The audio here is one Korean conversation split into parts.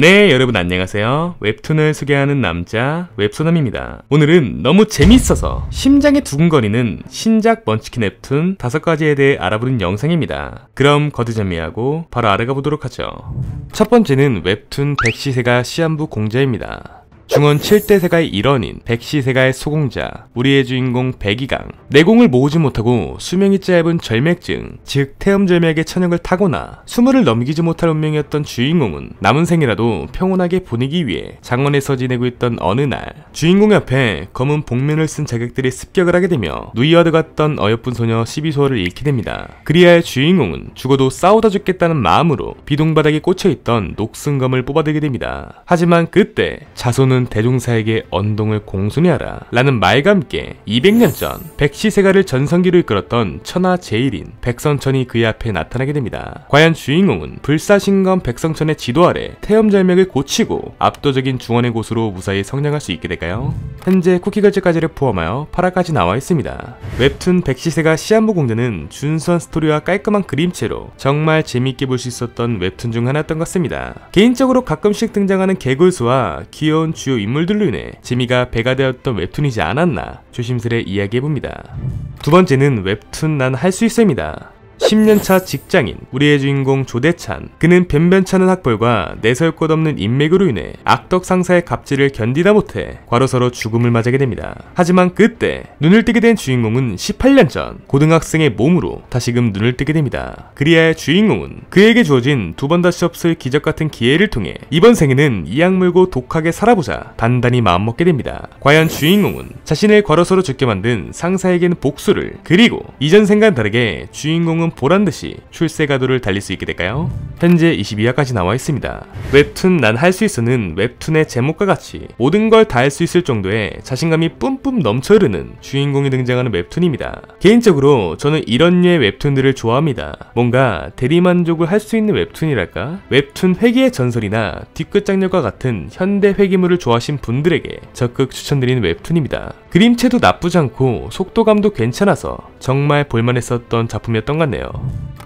네, 여러분 안녕하세요. 웹툰을 소개하는 남자 웹소남입니다. 오늘은 너무 재밌어서 심장이 두근거리는 신작 먼치킨 웹툰 5가지에 대해 알아보는 영상입니다. 그럼 거두전미하고 바로 알아가 보도록 하죠. 첫 번째는 웹툰 백시세가 시한부 공자입니다 중원 7대 세가의 일원인 백시 세가의 소공자, 우리의 주인공 백이강. 내공을 모으지 못하고 수명이 짧은 절맥증, 즉 태음절맥의 천역을 타거나 2 0을 넘기지 못할 운명이었던 주인공은 남은 생이라도 평온하게 보내기 위해 장원에서 지내고 있던 어느 날 주인공 옆에 검은 복면을 쓴 자객들이 습격을 하게 되며 누이어드 같던 어여쁜 소녀 12소를 잃게 됩니다. 그리하여 주인공은 죽어도 싸우다 죽겠다는 마음으로 비동바닥에 꽂혀있던 녹슨검을 뽑아들게 됩니다. 하지만 그때 자손은 너는 대종사에게 언동을 공손히하라 라는 말과 함께 200년 전 백시세가를 전성기로 이끌었던 천하 제일인 백성천이 그의 앞에 나타나게 됩니다. 과연 주인공은 불사신검 백성천의 지도 아래 태염절맥을 고치고 압도적인 중원의 곳으로 무사히 성장할 수 있게 될까요? 현재 쿠키걸즈까지를 포함하여 8화까지 나와 있습니다. 웹툰 백시세가 시한부 공제는 준수한 스토리와 깔끔한 그림체로 정말 재밌게 볼 수 있었던 웹툰 중 하나였던 것 같습니다. 개인적으로 가끔씩 등장하는 개굴수와 귀여운 주 주요 인물들로 인해 재미가 배가 되었던 웹툰이지 않았나 조심스레 이야기해봅니다. 두 번째는 웹툰 난 할 수 있어입니다. 10년차 직장인 우리의 주인공 조대찬 그는 변변찮은 학벌과 내설 곳 없는 인맥으로 인해 악덕 상사의 갑질을 견디다 못해 과로사로 죽음을 맞이하게 됩니다. 하지만 그때 눈을 뜨게 된 주인공은 18년 전 고등학생의 몸으로 다시금 눈을 뜨게 됩니다. 그리하여 주인공은 그에게 주어진 두 번 다시 없을 기적 같은 기회를 통해 이번 생에는 이악 물고 독하게 살아보자 단단히 마음먹게 됩니다. 과연 주인공은 자신을 과로사로 죽게 만든 상사에게는 복수를 그리고 이전 생과 는 다르게 주인공은 지금 보란듯이 출세가도를 달릴 수 있게 될까요? 현재 22화까지 나와 있습니다. 웹툰 난 할 수 있어는 웹툰의 제목과 같이 모든 걸 다 할 수 있을 정도의 자신감이 뿜뿜 넘쳐 흐르는 주인공이 등장하는 웹툰입니다. 개인적으로 저는 이런 류의 웹툰들을 좋아합니다. 뭔가 대리만족을 할 수 있는 웹툰이랄까? 웹툰 회계의 전설이나 뒷끝 장면과 같은 현대 회계물을 좋아하신 분들에게 적극 추천드리는 웹툰입니다. 그림체도 나쁘지 않고 속도감도 괜찮아서 정말 볼만했었던 작품이었던 것 같네요.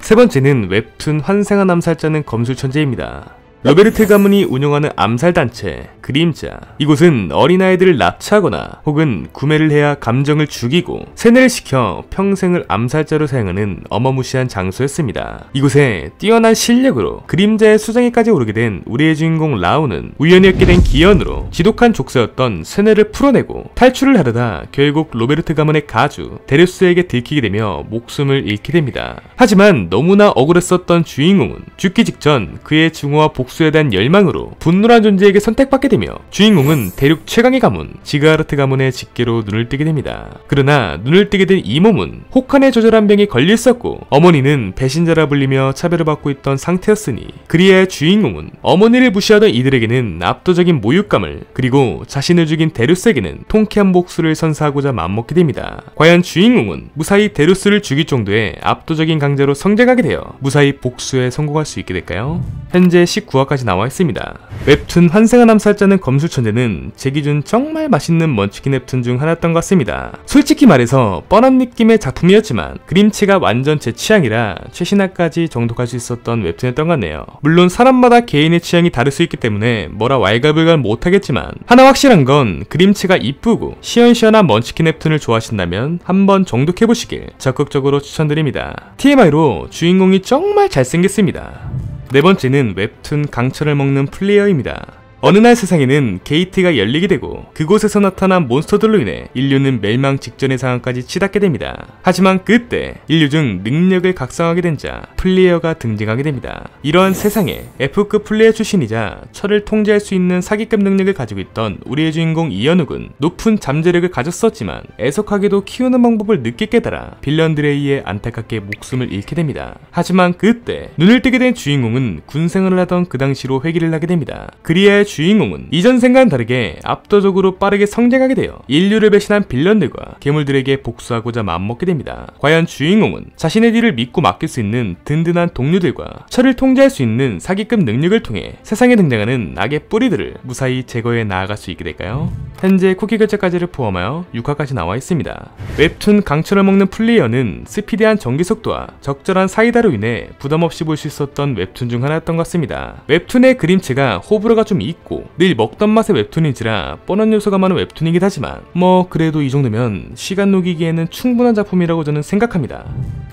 세 번째는 웹툰 환생한 암살자는 검술천재입니다. 로베르트 가문이 운영하는 암살단체 그림자 이곳은 어린아이들을 납치하거나 혹은 구매를 해야 감정을 죽이고 세뇌를 시켜 평생을 암살자로 사용하는 어마무시한 장소였습니다. 이곳에 뛰어난 실력으로 그림자의 수장에까지 오르게 된 우리의 주인공 라오는 우연히 얻게 된 기연으로 지독한 족쇄였던 세뇌를 풀어내고 탈출을 하려다 결국 로베르트 가문의 가주 데레스에게 들키게 되며 목숨을 잃게 됩니다. 하지만 너무나 억울했었던 주인공은 죽기 직전 그의 증오와 복수 복수에 대한 열망으로 분노란 존재에게 선택받게 되며 주인공은 대륙 최강의 가문 지가르트 가문의 직계로 눈을 뜨게 됩니다. 그러나 눈을 뜨게 된 이 몸은 혹한의 조절한 병이 걸렸었고 어머니는 배신자라 불리며 차별을 받고 있던 상태였으니 그리하 주인공은 어머니를 무시하던 이들에게는 압도적인 모욕감을 그리고 자신을 죽인 데루스에게는 통쾌한 복수를 선사하고자 맘먹게 됩니다. 과연 주인공은 무사히 데루스를 죽일 정도의 압도적인 강자로 성장하게 되어 무사히 복수에 성공할 수 있게 될까요? 현재 19화 조화까지 나와 있습니다. 웹툰 환생한 암살자는 검술천재는 제 기준 정말 맛있는 먼치킨 웹툰 중 하나였던 것 같습니다. 솔직히 말해서 뻔한 느낌의 작품이었지만 그림체가 완전 제 취향이라 최신화까지 정독할 수 있었던 웹툰이었던 것 같네요. 물론 사람마다 개인의 취향이 다를 수 있기 때문에 뭐라 왈가불가 못하겠지만 하나 확실한 건 그림체가 이쁘고 시원시원한 먼치킨 웹툰을 좋아하신다면 한번 정독해보시길 적극적으로 추천드립니다. TMI로 주인공이 정말 잘생겼습니다. 네 번째는 웹툰 강철을 먹는 플레이어입니다. 어느 날 세상에는 게이트가 열리게 되고 그곳에서 나타난 몬스터들로 인해 인류는 멸망 직전의 상황까지 치닫게 됩니다. 하지만 그때 인류 중 능력을 각성하게 된 자 플레이어가 등장하게 됩니다. 이러한 세상에 F급 플레이어 출신이자 철을 통제할 수 있는 사기급 능력을 가지고 있던 우리의 주인공 이현욱은 높은 잠재력을 가졌었지만 애석하게도 키우는 방법을 늦게 깨달아 빌런들에 의해 안타깝게 목숨을 잃게 됩니다. 하지만 그때 눈을 뜨게 된 주인공은 군 생활을 하던 그 당시로 회귀를 하게 됩니다. 그리하여 주인공은 이전 생과는 다르게 압도적으로 빠르게 성장하게 되어 인류를 배신한 빌런들과 괴물들에게 복수하고자 마음먹게 됩니다. 과연 주인공은 자신의 뒤를 믿고 맡길 수 있는 든든한 동료들과 철을 통제할 수 있는 사기급 능력을 통해 세상에 등장하는 악의 뿌리들을 무사히 제거해 나아갈 수 있게 될까요? 현재 쿠키 결제까지를 포함하여 6화까지 나와 있습니다. 웹툰 강철을 먹는 플레이어는 스피디한 전기 속도와 적절한 사이다로 인해 부담없이 볼 수 있었던 웹툰 중 하나였던 것 같습니다. 웹툰의 그림체가 호불호가 좀 있고 있고 늘 먹던 맛의 웹툰이지라 뻔한 요소가 많은 웹툰이긴 하지만 뭐 그래도 이 정도면 시간 녹이기에는 충분한 작품이라고 저는 생각합니다.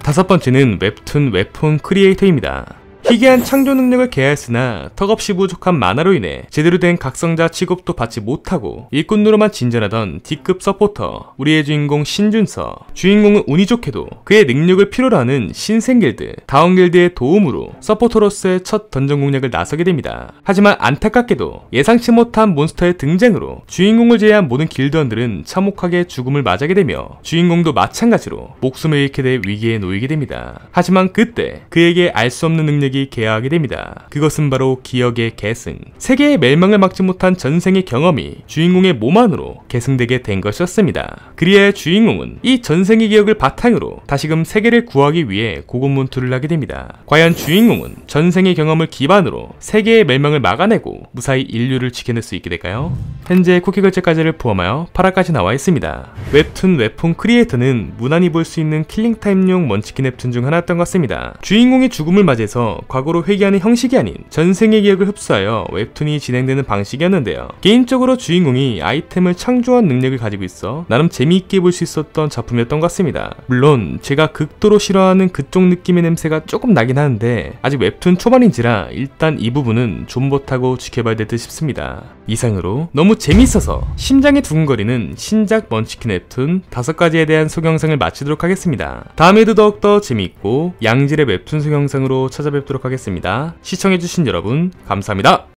다섯 번째는 웹툰 웹툰 크리에이터입니다. 희귀한 창조 능력을 개하였으나 턱없이 부족한 만화로 인해 제대로 된 각성자 취급도 받지 못하고 일꾼으로만 진전하던 D급 서포터 우리의 주인공 신준서 주인공은 운이 좋게도 그의 능력을 필요로 하는 신생길드 다운길드의 도움으로 서포터로서의 첫 던전 공략을 나서게 됩니다. 하지만 안타깝게도 예상치 못한 몬스터의 등장으로 주인공을 제외한 모든 길드원들은 참혹하게 죽음을 맞이하게 되며 주인공도 마찬가지로 목숨을 잃게 될 위기에 놓이게 됩니다. 하지만 그때 그에게 알 수 없는 능력이 인격이 개화하게 됩니다. 그것은 바로 기억의 계승. 세계의 멸망을 막지 못한 전생의 경험이 주인공의 몸 안으로 계승되게 된 것이었습니다. 그리하여 주인공은 이 전생의 기억을 바탕으로 다시금 세계를 구하기 위해 고군분투를 하게 됩니다. 과연 주인공은 전생의 경험을 기반으로 세계의 멸망을 막아내고 무사히 인류를 지켜낼 수 있게 될까요? 현재 쿠키걸자까지를 포함하여 8화까지 나와 있습니다. 웹툰 웹툰 크리에이터는 무난히 볼 수 있는 킬링타임용 먼치킨 웹툰 중 하나였던 것 같습니다. 주인공이 죽음을 맞이해서 과거로 회귀하는 형식이 아닌 전생의 기억을 흡수하여 웹툰이 진행되는 방식이었는데요. 개인적으로 주인공이 아이템을 창조한 능력을 가지고 있어 나름 재미있게 볼 수 있었던 작품이었던 것 같습니다. 물론 제가 극도로 싫어하는 그쪽 느낌의 냄새가 조금 나긴 하는데 아직 웹툰 초반인지라 일단 이 부분은 좀 못하고 지켜봐야 될 듯 싶습니다. 이상으로 너무 재밌어서 심장이 두근거리는 신작 먼치킨 웹툰 5가지에 대한 소영상을 마치도록 하겠습니다. 다음에도 더욱더 재미있고 양질의 웹툰 소영상으로 찾아뵙도록 하겠습니다. 시청해주신 여러분 감사합니다.